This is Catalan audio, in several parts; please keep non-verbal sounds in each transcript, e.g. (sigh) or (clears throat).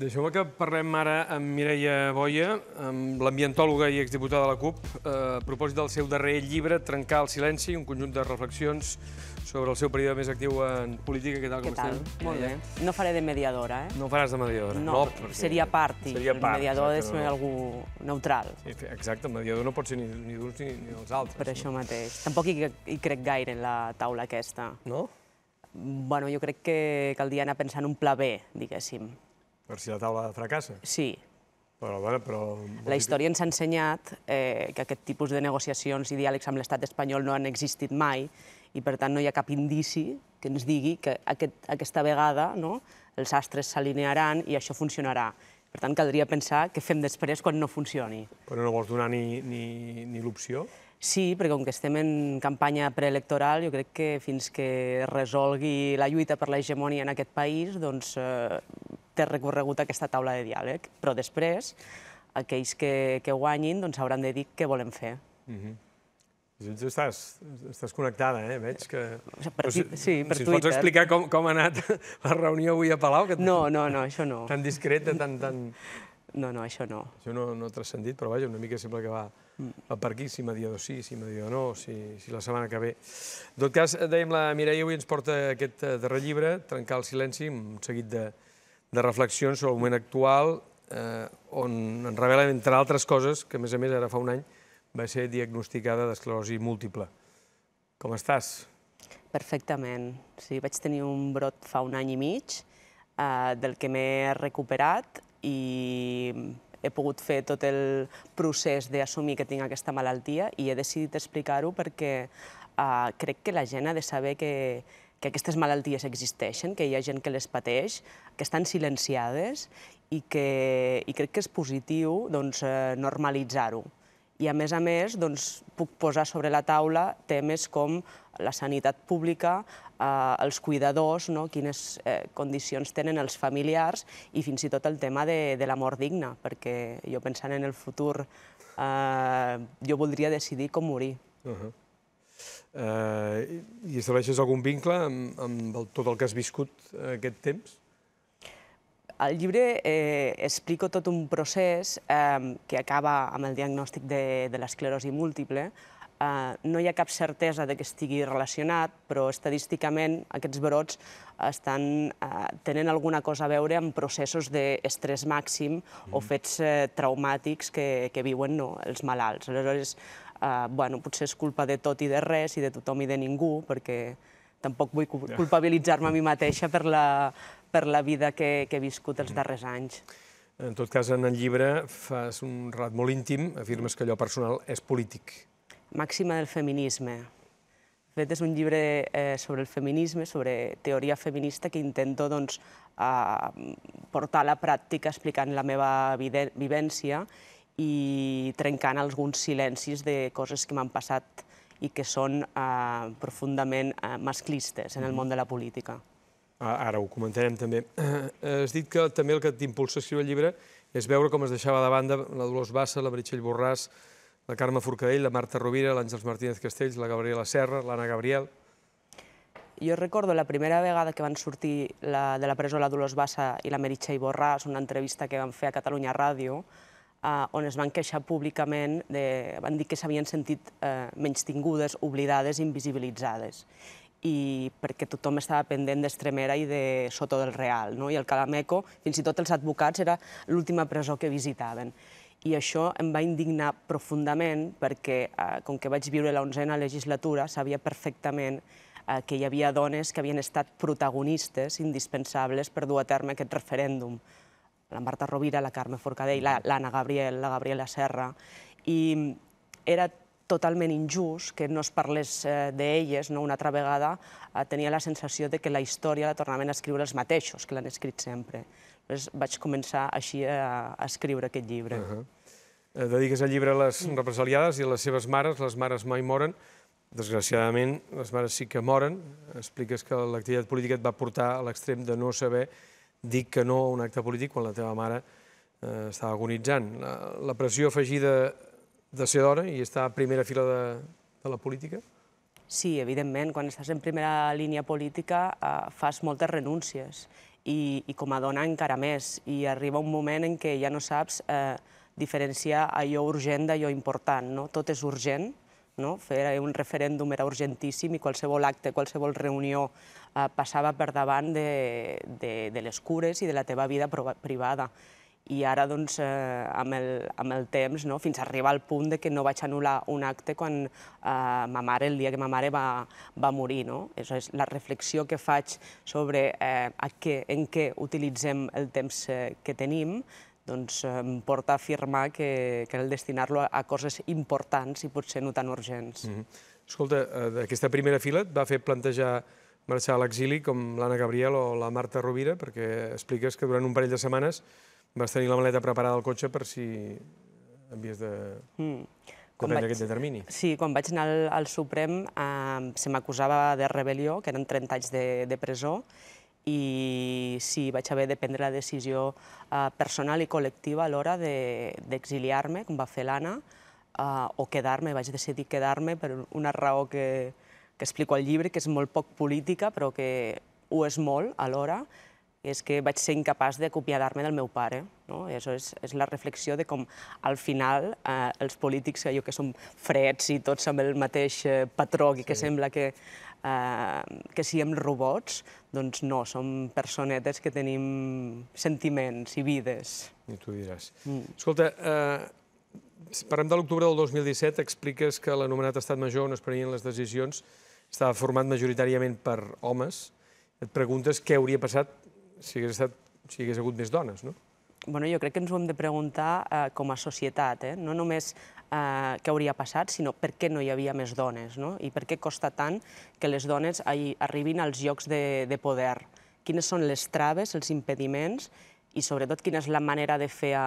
Deixeu-me que parlem ara amb Mireia Boia, amb l'ambientòloga i exdiputada de la CUP, eh, a propòsit del seu darrer llibre, Trencar el silenci, un conjunt de reflexions sobre el seu període més actiu en política. Què tal? Què tal? Molt bé. No faré de mediadora, eh? No faràs de mediadora. No, no perquè... seria part. seria part. El mediador és no. algú neutral. Exacte, el mediador no pot ser ni, ni d'uns ni, ni dels altres. Per no? això mateix. Tampoc hi, hi crec gaire en la taula aquesta. No? Bueno, jo crec que caldria anar pensant un pla B, diguéssim per si la taula fracassa. Sí. Però, bueno, però... La història ens ha ensenyat eh, que aquest tipus de negociacions i diàlegs amb l'estat espanyol no han existit mai i, per tant, no hi ha cap indici que ens digui que aquest, aquesta vegada no, els astres s'alinearan i això funcionarà. Per tant, caldria pensar què fem després quan no funcioni. Però no vols donar ni, ni, ni l'opció? Sí, perquè com que estem en campanya preelectoral, jo crec que fins que resolgui la lluita per l'hegemonia en aquest país, doncs eh, té recorregut aquesta taula de diàleg, però després aquells que, que guanyin doncs, hauran de dir què volen fer. Mm -hmm. Tu estàs, estàs connectada, eh? Veig que... Per, si, sí, per si Twitter. Si pots explicar com, com ha anat (laughs) la reunió avui a Palau? Que no, no, no, això no. Tan discreta, tan... tan... No, no, això no. Això no, no ha transcendit, però vaja, una mica sembla que va mm. per aquí, si mediador sí, si mediador no, si, si la setmana que ve. En tot cas, dèiem, la Mireia avui ens porta aquest eh, darrer llibre, Trencar el silenci, un seguit de, de reflexions sobre el moment actual, eh, on ens revela, entre altres coses, que a més a més ara fa un any va ser diagnosticada d'esclerosi múltiple. Com estàs? Perfectament. Sí, vaig tenir un brot fa un any i mig, eh, del que m'he recuperat i he pogut fer tot el procés d'assumir que tinc aquesta malaltia i he decidit explicar-ho perquè eh, crec que la gent ha de saber que que aquestes malalties existeixen, que hi ha gent que les pateix, que estan silenciades i, que, i crec que és positiu doncs, eh, normalitzar-ho. I, a més a més, doncs, puc posar sobre la taula temes com la sanitat pública, eh, els cuidadors, no? quines eh, condicions tenen els familiars i fins i tot el tema de, de la mort digna, perquè jo pensant en el futur eh, jo voldria decidir com morir. Uh -huh eh, i estableixes algun vincle amb, amb el, tot el que has viscut aquest temps? El llibre eh, explico tot un procés eh, que acaba amb el diagnòstic de, de l'esclerosi múltiple, eh, no hi ha cap certesa de que estigui relacionat, però estadísticament aquests brots estan, eh, tenen alguna cosa a veure amb processos d'estrès màxim o mm. fets eh, traumàtics que, que viuen no, els malalts. Aleshores, eh, bueno, potser és culpa de tot i de res i de tothom i de ningú, perquè tampoc vull culpabilitzar-me a mi mateixa per la, per la vida que, que he viscut els mm. darrers anys. En tot cas, en el llibre fas un relat molt íntim, afirmes que allò personal és polític. Màxima del feminisme. De fet, és un llibre eh, sobre el feminisme, sobre teoria feminista, que intento doncs, portar a la pràctica explicant la meva vivència i trencant alguns silencis de coses que m'han passat i que són eh, profundament eh, masclistes en el mm-hmm. món de la política. Ara ho comentarem també. (clears throat) Has dit que també el que t'impulsa a escriure el llibre és veure com es deixava de banda la Dolors Bassa, la Meritxell Borràs, la Carme Forcadell, la Marta Rovira, l'Àngels Martínez Castells, la Gabriela Serra, l'Anna Gabriel... Jo recordo la primera vegada que van sortir la, de la presó la Dolors Bassa i la Meritxell Borràs, una entrevista que van fer a Catalunya Ràdio, eh, on es van queixar públicament, de, van dir que s'havien sentit eh, menys tingudes, oblidades, invisibilitzades i perquè tothom estava pendent d'Estremera i de Soto del Real, no? i el Calameco, fins i tot els advocats, era l'última presó que visitaven i això em va indignar profundament perquè, eh, com que vaig viure la 11a legislatura, sabia perfectament eh, que hi havia dones que havien estat protagonistes indispensables per dur a terme aquest referèndum. La Marta Rovira, la Carme Forcadell, l'Anna Gabriel, la Gabriela Serra. I era totalment injust que no es parlés eh, d'elles no? una altra vegada. Eh, tenia la sensació de que la història la tornaven a escriure els mateixos, que l'han escrit sempre. Llavors vaig començar així a, a escriure aquest llibre. Uh eh, -huh. Dediques el llibre a les represaliades i a les seves mares. Les mares mai moren. Desgraciadament, les mares sí que moren. Expliques que l'activitat política et va portar a l'extrem de no saber dir que no a un acte polític quan la teva mare eh, estava agonitzant. La, la pressió afegida de ser d'hora i estar a primera fila de, de la política? Sí, evidentment, quan estàs en primera línia política eh, fas moltes renúncies i, i com a dona encara més. I arriba un moment en què ja no saps eh, diferenciar allò urgent d'allò important. No? Tot és urgent, no? fer un referèndum era urgentíssim i qualsevol acte, qualsevol reunió eh, passava per davant de, de, de les cures i de la teva vida privada i ara, doncs, eh, amb, el, amb el temps, no, fins a arribar al punt de que no vaig anul·lar un acte quan eh, ma mare, el dia que ma mare va, va morir. No? Això és la reflexió que faig sobre eh, a què, en què utilitzem el temps eh, que tenim, doncs em porta a afirmar que cal destinar-lo a, a coses importants i potser no tan urgents. Mm -hmm. Escolta, eh, d'aquesta primera fila et va fer plantejar marxar a l'exili com l'Anna Gabriel o la Marta Rovira, perquè expliques que durant un parell de setmanes vas tenir la maleta preparada al cotxe per si havies de... Mm. Quan vaig, aquest determini. Sí, quan vaig anar al, al Suprem eh, se m'acusava de rebel·lió, que eren 30 anys de, de presó, i sí, vaig haver de prendre la decisió eh, personal i col·lectiva a l'hora d'exiliar-me, de, com va fer l'Anna, eh, o quedar-me, vaig decidir quedar-me per una raó que, que explico al llibre, que és molt poc política, però que ho és molt alhora, és que vaig ser incapaç de copiar me del meu pare. No? I això és, és la reflexió de com, al final, eh, els polítics, allò que som freds i tots amb el mateix eh, patró i sí. que sembla que, eh, que siguem robots, doncs no, som personetes que tenim sentiments i vides. I tu diràs. Mm. Escolta, eh, parlem de l'octubre del 2017, expliques que l'anomenat estat major on es prenien les decisions estava format majoritàriament per homes. Et preguntes què hauria passat si hagués, estat, si hagués hagut més dones, no? Bueno, jo crec que ens ho hem de preguntar eh, com a societat, eh? no només eh, què hauria passat, sinó per què no hi havia més dones, no? i per què costa tant que les dones arribin als llocs de, de poder. Quines són les traves, els impediments, i sobretot quina és la manera de fer a,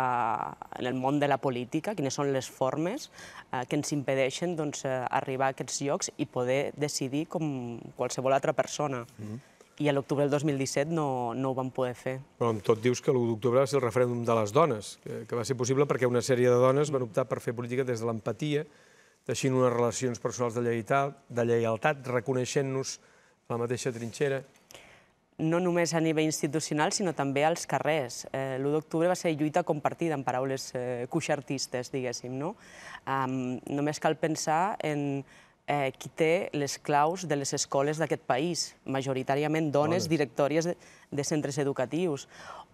en el món de la política, quines són les formes eh, que ens impedeixen doncs, eh, arribar a aquests llocs i poder decidir com qualsevol altra persona. Mm -hmm i a l'octubre del 2017 no, no ho vam poder fer. Però amb tot dius que l'1 d'octubre va ser el referèndum de les dones, que, que va ser possible perquè una sèrie de dones van optar per fer política des de l'empatia, deixant unes relacions personals de lleialtat, de lleialtat reconeixent-nos a la mateixa trinxera. No només a nivell institucional, sinó també als carrers. Eh, L'1 d'octubre va ser lluita compartida, en paraules eh, cuixartistes, diguéssim. No? Um, només cal pensar en eh, qui té les claus de les escoles d'aquest país, majoritàriament dones directòries de, de centres educatius,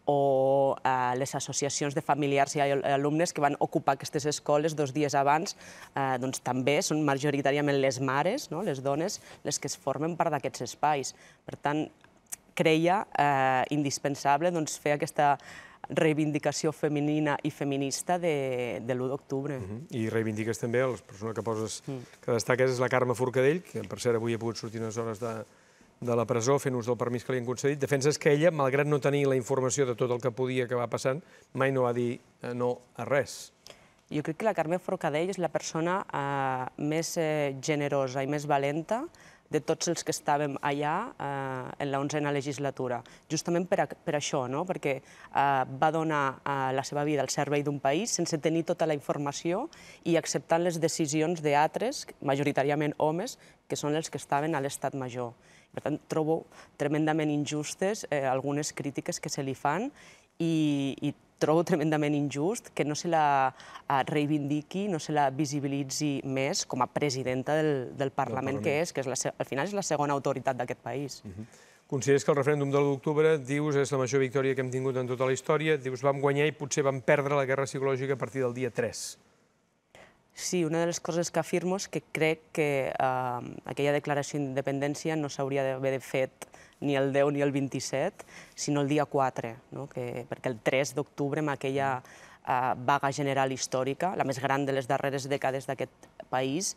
o eh, les associacions de familiars i alumnes que van ocupar aquestes escoles dos dies abans, eh, doncs també són majoritàriament les mares, no? les dones, les que es formen part d'aquests espais. Per tant, creia eh, indispensable doncs, fer aquesta reivindicació femenina i feminista de, de l'1 d'octubre. I reivindiques també, la persona que poses, mm. que destaques és la Carme Forcadell, que per cert avui ha pogut sortir unes hores de, de la presó fent ús del permís que li han concedit. Defenses que ella, malgrat no tenir la informació de tot el que podia que va passant, mai no va dir eh, no a res. Jo crec que la Carme Forcadell és la persona eh, més eh, generosa i més valenta de tots els que estàvem allà eh, en la onzena legislatura. Justament per, a, per això, no? perquè eh, va donar eh, la seva vida al servei d'un país sense tenir tota la informació i acceptant les decisions d'altres, majoritàriament homes, que són els que estaven a l'estat major. Per tant, trobo tremendament injustes eh, algunes crítiques que se li fan i, i trobo tremendament injust que no se la eh, reivindiqui, no se la visibilitzi més com a presidenta del, del Parlament, que és, que és la, al final és la segona autoritat d'aquest país. Uh mhm. -huh. Consideres que el referèndum de l'octubre, d'octubre, dius, és la major victòria que hem tingut en tota la història, dius, vam guanyar i potser vam perdre la guerra psicològica a partir del dia 3. Sí, una de les coses que afirmo és que crec que eh, aquella declaració d'independència no s'hauria d'haver fet ni el 10 ni el 27, sinó el dia 4, no? que, perquè el 3 d'octubre, amb aquella eh, vaga general històrica, la més gran de les darreres dècades d'aquest país,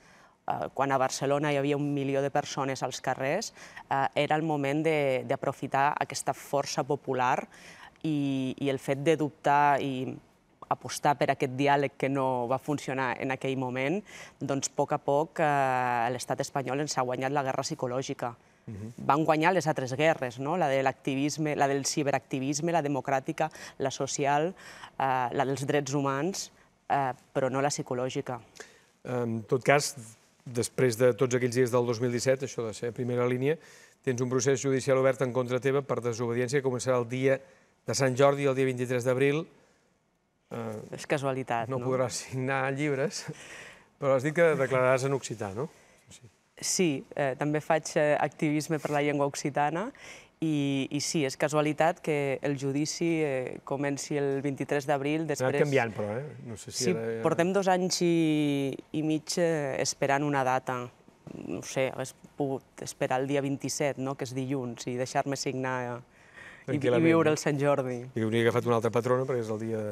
eh, quan a Barcelona hi havia un milió de persones als carrers, eh, era el moment d'aprofitar aquesta força popular i, i el fet de dubtar i apostar per aquest diàleg que no va funcionar en aquell moment, doncs a poc a poc eh, l'estat espanyol ens ha guanyat la guerra psicològica. Mhm. Van guanyar les altres guerres, no? la de l'activisme, la del ciberactivisme, la democràtica, la social, eh, la dels drets humans, eh, però no la psicològica. En tot cas, després de tots aquells dies del 2017, això de ser a primera línia, tens un procés judicial obert en contra teva per desobediència que començarà el dia de Sant Jordi, el dia 23 d'abril, Eh, és casualitat, no? No podràs signar llibres, (laughs) però has dit que declararàs en occità, no? Sí, sí eh, també faig eh, activisme per la llengua occitana i, I sí, és casualitat que el judici eh, comenci el 23 d'abril, després... Ha anat canviant, però, eh? No sé si sí, ara... portem dos anys i, i mig eh, esperant una data. No sé, hagués pogut esperar el dia 27, no?, que és dilluns, i deixar-me signar eh, i, i viure el Sant Jordi. I hauria agafat una altra patrona, perquè és el dia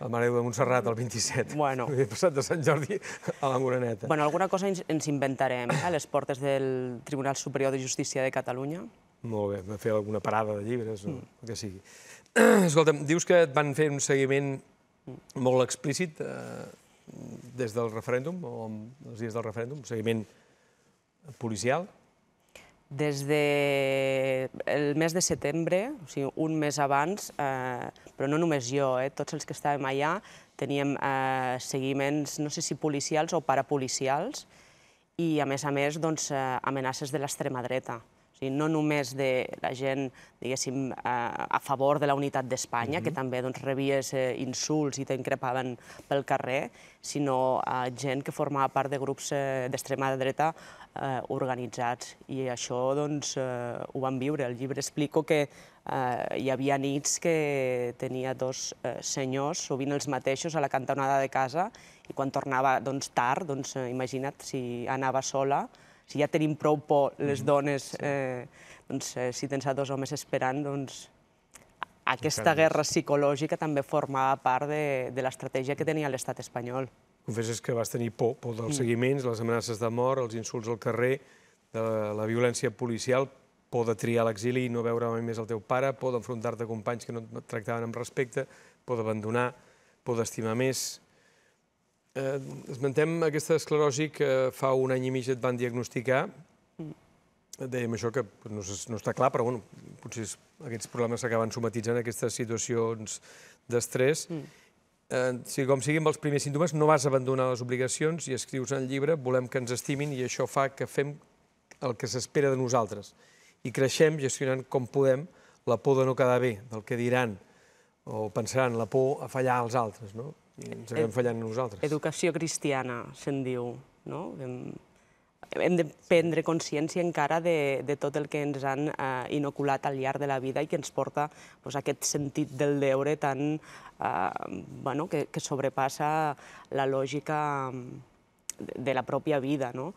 a Mareu de Montserrat, el 27. Bueno. He passat de Sant Jordi a la Moreneta. Bueno, alguna cosa ens inventarem eh, a les portes del Tribunal Superior de Justícia de Catalunya. Molt bé, fer alguna parada de llibres mm. o el que sigui. (clears throat) Escolta'm, dius que et van fer un seguiment mm. molt explícit eh, des del referèndum, o els dies del referèndum, un seguiment policial? des del de mes de setembre, o sigui, un mes abans, eh, però no només jo, eh, tots els que estàvem allà teníem eh, seguiments, no sé si policials o parapolicials, i a més a més doncs, eh, amenaces de l'extrema dreta no només de la gent, a favor de la unitat d'Espanya, que mhm. també doncs, rebies insults i t'encrepaven pel carrer, sinó a gent que formava part de grups eh, d'extrema dreta eh, organitzats. I això doncs, eh, ho van viure. El llibre explico que hi havia nits que tenia dos senyors, sovint els mateixos, a la cantonada de casa, i quan tornava doncs, tard, doncs, imagina't, si anava sola, si ja tenim prou por les mhm. dones, eh, doncs, eh, si tens a dos homes esperant, doncs, aquesta guerra psicològica també formava part de, de l'estratègia que tenia l'estat espanyol. Confesses que vas tenir por, por dels mm. seguiments, les amenaces de mort, els insults al carrer, de la violència policial, por de triar l'exili i no veure mai més el teu pare, por d'enfrontar-te a companys que no et tractaven amb respecte, por d'abandonar, por d'estimar més, Eh, esmentem aquesta esclerosi que fa un any i mig et van diagnosticar. Mm. Dèiem això que no, no està clar, però bueno, potser aquests problemes s'acaben somatitzant aquestes situacions d'estrès. Mm. Eh, com sigui, amb els primers símptomes no vas abandonar les obligacions i escrius en el llibre volem que ens estimin i això fa que fem el que s'espera de nosaltres. I creixem gestionant com podem la por de no quedar bé, del que diran o pensaran, la por a fallar als altres. No? Ens acabem fallant nosaltres. Educació cristiana, se'n diu, no? Hem, hem de prendre consciència encara de, de tot el que ens han eh, inoculat al llarg de la vida i que ens porta doncs, aquest sentit del deure tan, eh, bueno, que, que sobrepassa la lògica mm, de la pròpia vida. No?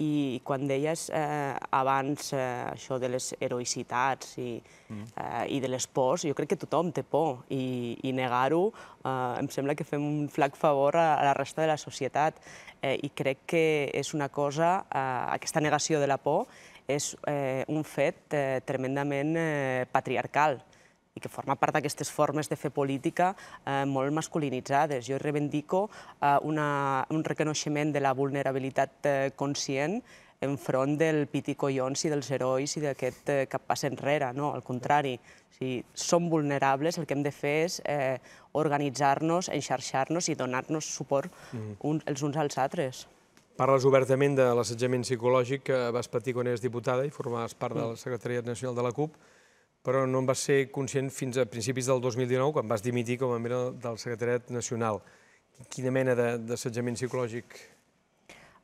I quan deies eh, abans eh, això de les heroïcitats i, mm. eh, i de les pors, jo crec que tothom té por i, i negar-ho eh, em sembla que fem un flac favor a, a la resta de la societat eh, i crec que és una cosa, eh, aquesta negació de la por, és un fet tremendament patriarcal i que forma part d'aquestes formes de fer política eh, molt masculinitzades. Jo reivindico eh, una, un reconeixement de la vulnerabilitat eh, conscient enfront del Collons i dels herois i d'aquest eh, passa pas enrere, no, al contrari. Si som vulnerables, el que hem de fer és eh, organitzar-nos, enxarxar-nos i donar-nos suport mm-hmm. un, els uns als altres. Parles obertament de l'assetjament psicològic que vas patir quan eres diputada i formaves part de la mm. Secretaria Nacional de la CUP però no en vas ser conscient fins a principis del 2019, quan vas dimitir com a membre del secretariat nacional. Quina mena d'assetjament psicològic?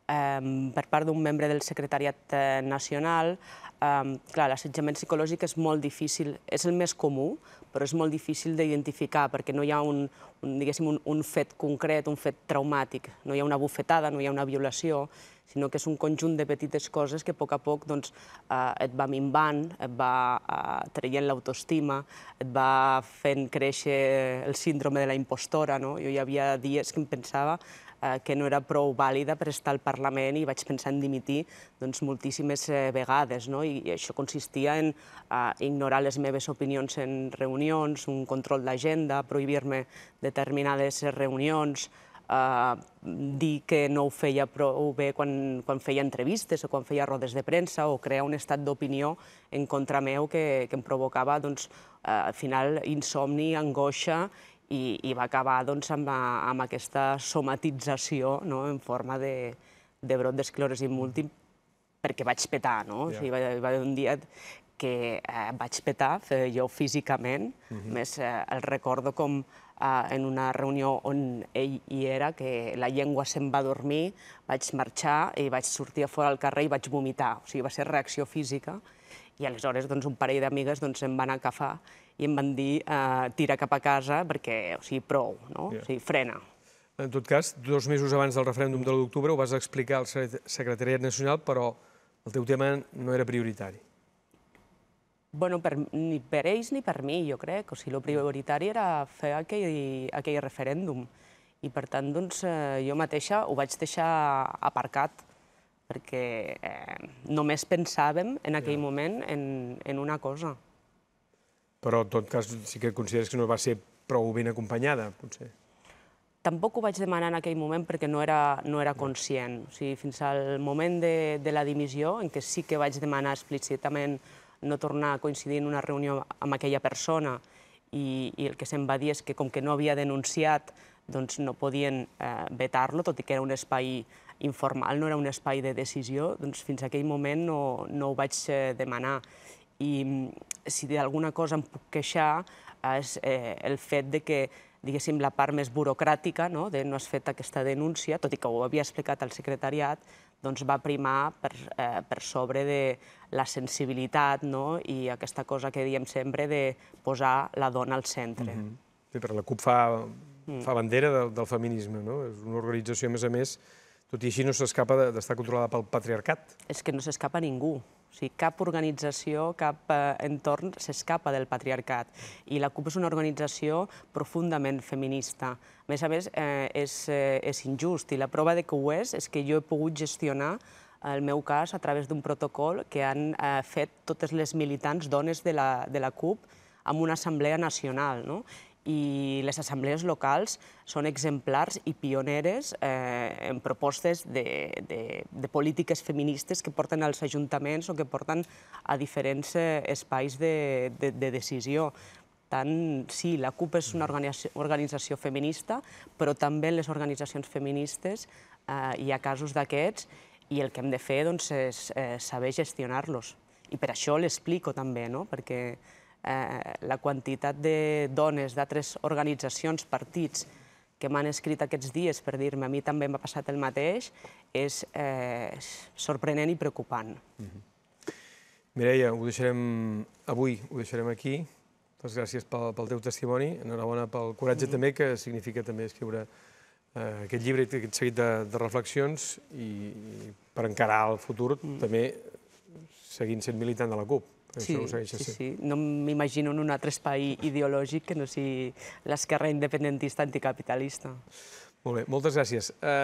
per part d'un membre del secretariat eh, nacional, clar, l'assetjament psicològic és molt difícil, és el més comú, però és molt difícil d'identificar perquè no hi ha un, un, un fet concret, un fet traumàtic, no hi ha una bufetada, no hi ha una violació, sinó que és un conjunt de petites coses que a poc a poc doncs, eh, et va minvant, et va eh, traient l'autoestima, et va fent créixer el síndrome de la impostora. No? Jo hi havia dies que em pensava eh, que no era prou vàlida per estar al Parlament i vaig pensar en dimitir doncs, moltíssimes vegades. No? I, això consistia en ignorar les meves opinions en reunions, un control d'agenda, prohibir-me determinades reunions, Eh, dir que no ho feia prou bé quan, quan feia entrevistes o quan feia rodes de premsa o crear un estat d'opinió en contra meu que, que em provocava, doncs, eh, al final, insomni, angoixa i, i va acabar doncs, amb, amb aquesta somatització no? en forma de, de brot d'esclerosi múltiple perquè vaig petar, no? Yeah. O sigui, va, va haver un dia que eh, vaig petar, eh, jo físicament, uh més eh, el recordo com en una reunió on ell hi era, que la llengua se'm va dormir, vaig marxar i vaig sortir a fora al carrer i vaig vomitar. O sigui, va ser reacció física. I aleshores doncs, un parell d'amigues doncs, em van agafar i em van dir eh, tira cap a casa perquè, o sigui, prou, no? Yeah. O sigui, frena. En tot cas, dos mesos abans del referèndum de l'1 d'octubre ho vas explicar al Secretariat Nacional, però el teu tema no era prioritari bueno, per, ni per ells ni per mi, jo crec. O sigui, el prioritari era fer aquell, aquell referèndum. I, per tant, doncs, eh, jo mateixa ho vaig deixar aparcat, perquè eh, només pensàvem en aquell ja. moment en, en una cosa. Però, en tot cas, sí que consideres que no va ser prou ben acompanyada, potser? Tampoc ho vaig demanar en aquell moment perquè no era, no era conscient. O sigui, fins al moment de, de la dimissió, en què sí que vaig demanar explícitament no tornar a coincidir en una reunió amb aquella persona i, i el que se'n va dir és que com que no havia denunciat doncs no podien eh, vetar-lo, tot i que era un espai informal, no era un espai de decisió, doncs fins a aquell moment no, no ho vaig eh, demanar. I mm, si d'alguna cosa em puc queixar és eh, el fet de que diguéssim, la part més burocràtica, no? de no has fet aquesta denúncia, tot i que ho havia explicat al secretariat, doncs va primar per, eh, per sobre de la sensibilitat no? i aquesta cosa que diem sempre de posar la dona al centre. Mm -hmm. Sí, però la CUP fa, mm. fa bandera del, del feminisme, no? És una organització, a més a més, tot i així no s'escapa d'estar controlada pel patriarcat. És que no s'escapa ningú. O sigui, cap organització, cap eh, entorn s'escapa del patriarcat. I la CUP és una organització profundament feminista. A més a més, eh, és, eh, és injust. I la prova de que ho és és que jo he pogut gestionar el meu cas a través d'un protocol que han eh, fet totes les militants dones de la, de la CUP en una assemblea nacional. No? i les assemblees locals són exemplars i pioneres eh, en propostes de, de, de polítiques feministes que porten als ajuntaments o que porten a diferents eh, espais de, de, de decisió. Tant, sí, la CUP és una mm-hmm. organització, organització feminista, però també les organitzacions feministes eh, hi ha casos d'aquests i el que hem de fer doncs, és eh, saber gestionar-los. I per això l'explico també, no? perquè Eh, la quantitat de dones d'altres organitzacions, partits, que m'han escrit aquests dies per dir-me a mi també m'ha passat el mateix, és eh, sorprenent i preocupant. Mm -hmm. Mireia, ho deixarem avui, ho deixarem aquí. Doncs gràcies pel, pel teu testimoni, enhorabona pel coratge mm -hmm. també, que significa també escriure eh, aquest llibre i aquest seguit de, de reflexions i, i per encarar el futur mm -hmm. també seguint sent militant de la CUP. Sí, Això ho segueix així. Sí, sí. No m'imagino en un altre espai ideològic que no sigui l'esquerra independentista anticapitalista. Molt bé, moltes gràcies. Eh,